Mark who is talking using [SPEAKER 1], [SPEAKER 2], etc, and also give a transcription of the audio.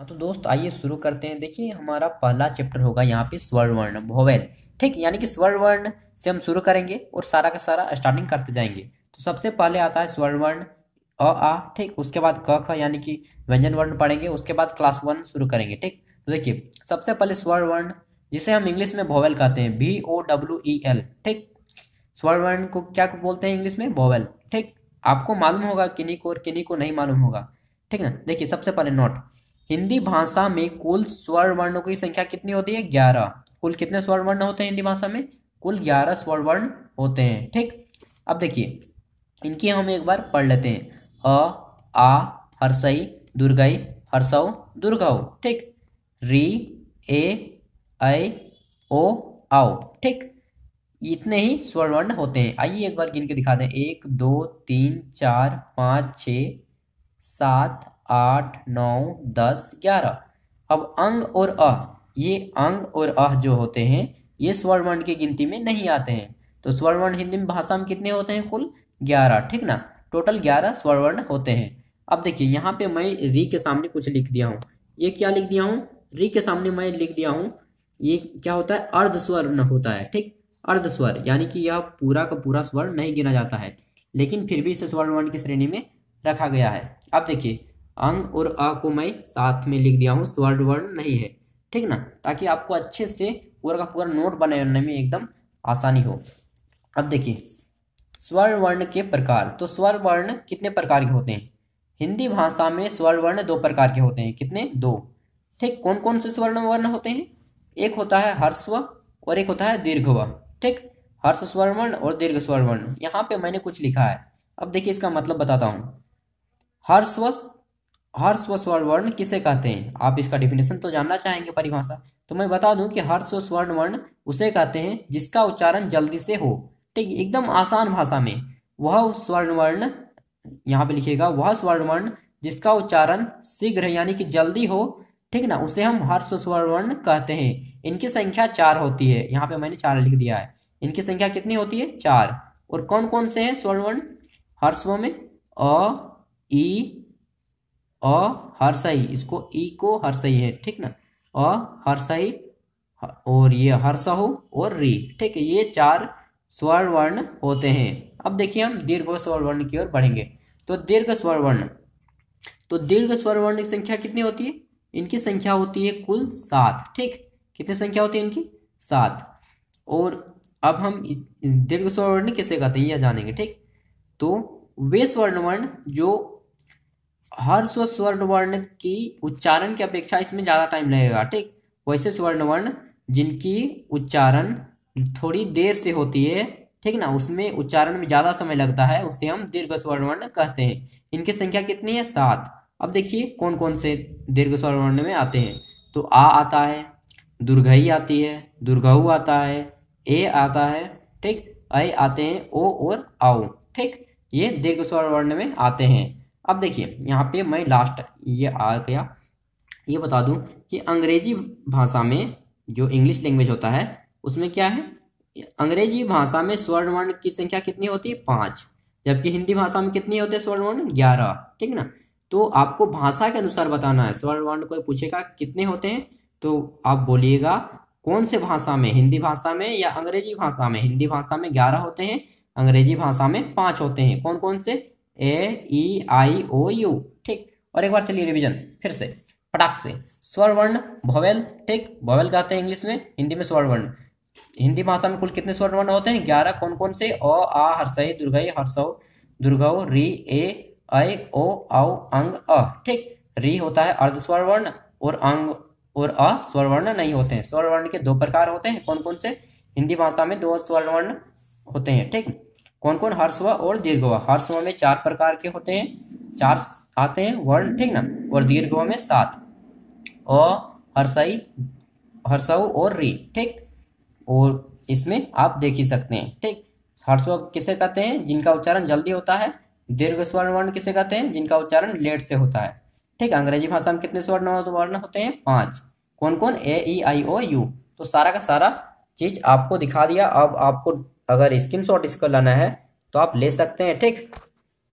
[SPEAKER 1] हाँ तो दोस्त आइए शुरू करते हैं देखिए हमारा पहला चैप्टर होगा यहाँ पे स्वर वर्ण भोवेल ठीक यानी कि स्वर वर्ण से हम शुरू करेंगे और सारा का सारा स्टार्टिंग करते जाएंगे तो सबसे पहले आता है स्वर वर्ण अ आ ठीक उसके बाद क ख यानी कि व्यंजन वर्ण पढ़ेंगे उसके बाद क्लास वन शुरू करेंगे ठीक तो देखिए सबसे पहले स्वर वर्ण जिसे हम इंग्लिश में भोवेल कहते हैं B O W E L ठीक स्वर वर्ण को क्या बोलते हैं इंग्लिश में भोवेल ठीक आपको मालूम होगा किन्हीं को और किन्हीं को नहीं मालूम होगा ठीक ना देखिए सबसे पहले नोट हिंदी भाषा में कुल स्वर वर्णों की संख्या कितनी होती है ग्यारह कुल कितने स्वर वर्ण होते हैं हिंदी भाषा में कुल ग्यारह स्वर वर्ण होते हैं ठीक अब देखिए इनकी हम एक बार पढ़ लेते हैं अ आ हर्षई दुर्गई हर्षव दुर्गव ठीक री ए ऐ ओ आओ ठीक इतने ही स्वर वर्ण होते हैं आइए एक बार गिन के दिखा दें एक दो तीन चार पाँच छ सात आठ नौ दस ग्यारह अब अंग और अह ये अंग और अह जो होते हैं ये स्वर्ण वर्ण की गिनती में नहीं आते हैं तो स्वर्ण वर्ण हिंदी में भाषा में कितने होते हैं कुल ग्यारह ठीक ना टोटल ग्यारह स्वर्ण वर्ण होते हैं अब देखिए यहाँ पे मैं री के सामने कुछ लिख दिया हूँ ये क्या लिख दिया हूँ री के सामने मैं लिख दिया हूँ ये क्या होता है अर्ध स्वर्ण होता है ठीक अर्ध स्वर यानी कि यह पूरा का पूरा स्वर्ण नहीं गिना जाता है लेकिन फिर भी इसे स्वर्ण वर्ण की श्रेणी में रखा गया है अब देखिए अंग और अ को मैं साथ में लिख दिया हूँ स्वर्ड वर्ड नहीं है ठीक ना ताकि आपको अच्छे से पूरा का पूरा नोट बनाने में एकदम आसानी हो अब देखिए स्वर वर्ण के प्रकार तो स्वर वर्ण कितने प्रकार के होते हैं हिंदी भाषा में स्वर वर्ण दो प्रकार के होते हैं कितने दो ठीक कौन कौन से स्वर्ण वर्ण होते हैं एक होता है हर्स्व और एक होता है दीर्घ व ठीक हर्ष स्वर वर्ण और दीर्घ स्वर वर्ण यहाँ पे मैंने कुछ लिखा है अब देखिए इसका मतलब बताता हूँ हर्स्व हर्ष व स्वर्ण वर्ण किसे कहते हैं आप इसका डिफिनेशन तो जानना चाहेंगे परिभाषा तो मैं बता दूं कि हर्ष व स्वर्ण वर्ण उसे कहते हैं जिसका उच्चारण जल्दी से हो ठीक एकदम आसान भाषा में वह स्वर्ण वर्ण यहाँ पे लिखिएगा वह स्वर्ण वर्ण जिसका उच्चारण शीघ्र यानी कि जल्दी हो ठीक ना उसे हम हर्ष स्वर्ण वर्ण कहते हैं इनकी संख्या चार होती है यहाँ पे मैंने चार लिख दिया है इनकी संख्या कितनी होती है चार और कौन कौन से है स्वर्ण वर्ण हर्षव में अ ई अ हरसई इसको ई को हरसई है ठीक ना अ हरसई और ये हरसहु और री ठीक है ये चार स्वर वर्ण होते हैं अब देखिए हम दीर्घ स्वर वर्ण की ओर बढ़ेंगे तो दीर्घ स्वर वर्ण तो दीर्घ स्वर वर्ण की संख्या कितनी होती है इनकी संख्या होती है कुल सात ठीक कितनी संख्या होती है इनकी सात और अब हम दीर्घ स्वर वर्ण कैसे कहते हैं यह जानेंगे ठीक तो वे स्वर्ण वर्ण जो हर्ष व स्वर्ण वर्ण की उच्चारण की अपेक्षा इसमें ज़्यादा टाइम लगेगा ठीक वैसे स्वर्ण वर्ण जिनकी उच्चारण थोड़ी देर से होती है ठीक ना उसमें उच्चारण में ज़्यादा समय लगता है उसे हम दीर्घ स्वर्ण वर्ण कहते हैं इनकी संख्या कितनी है सात अब देखिए कौन कौन से दीर्घ स्वर्ण वर्ण में आते हैं तो आ आता है दुर्घई आती है दुर्घऊ आता है ए आता है ठीक ऐ आते हैं ओ और आओ ठीक ये दीर्घ स्वर्ण वर्ण में आते हैं अब देखिए यहाँ पे मैं लास्ट ये आ गया ये बता दूं कि अंग्रेजी भाषा में जो इंग्लिश लैंग्वेज होता है उसमें क्या है अंग्रेजी भाषा में स्वर्ण वर्ण की संख्या कितनी होती है पाँच जबकि हिंदी भाषा में कितनी होते हैं स्वर्ण वर्ण ग्यारह ठीक ना तो आपको भाषा के अनुसार बताना है स्वर्ण वर्ण को पूछेगा कितने होते हैं तो आप बोलिएगा कौन से भाषा में हिंदी भाषा में या अंग्रेजी भाषा में हिंदी भाषा में ग्यारह होते हैं अंग्रेजी भाषा में पाँच होते हैं कौन कौन से ए ई आई ओ यू ठीक और एक बार चलिए रिवीजन फिर से पटाख से स्वर वर्ण भवेल ठीक भवेल कहते हैं इंग्लिश में हिंदी में स्वर वर्ण हिंदी भाषा में कुल कितने स्वर वर्ण होते हैं ग्यारह कौन कौन से अ आ हर्षय दुर्गय हर्षव दुर्गव री ए आई ओ औ अंग अ ठीक री होता है अर्ध स्वर वर्ण और अंग और अ स्वर वर्ण नहीं होते हैं स्वर वर्ण के दो प्रकार होते हैं कौन कौन से हिंदी भाषा में दो स्वर वर्ण होते हैं ठीक कौन कौन हर्षवा और दीर्घवा हर्षवा में चार प्रकार के होते हैं चार आते हैं वर्ण ठीक ना और दीर्घवा में सात अ हर्षाई हर्षव और री ठीक और इसमें आप देख ही सकते हैं ठीक हर्षव किसे कहते हैं जिनका उच्चारण जल्दी होता है दीर्घ स्वर्ण वर्ण किसे कहते हैं जिनका उच्चारण लेट से होता है ठीक अंग्रेजी भाषा में कितने स्वर्ण वर्ण होते हैं पांच कौन कौन ए ई आई ओ यू तो सारा का सारा चीज आपको दिखा दिया अब आपको अगर स्क्रीन शॉट इसका लाना है तो आप ले सकते हैं ठीक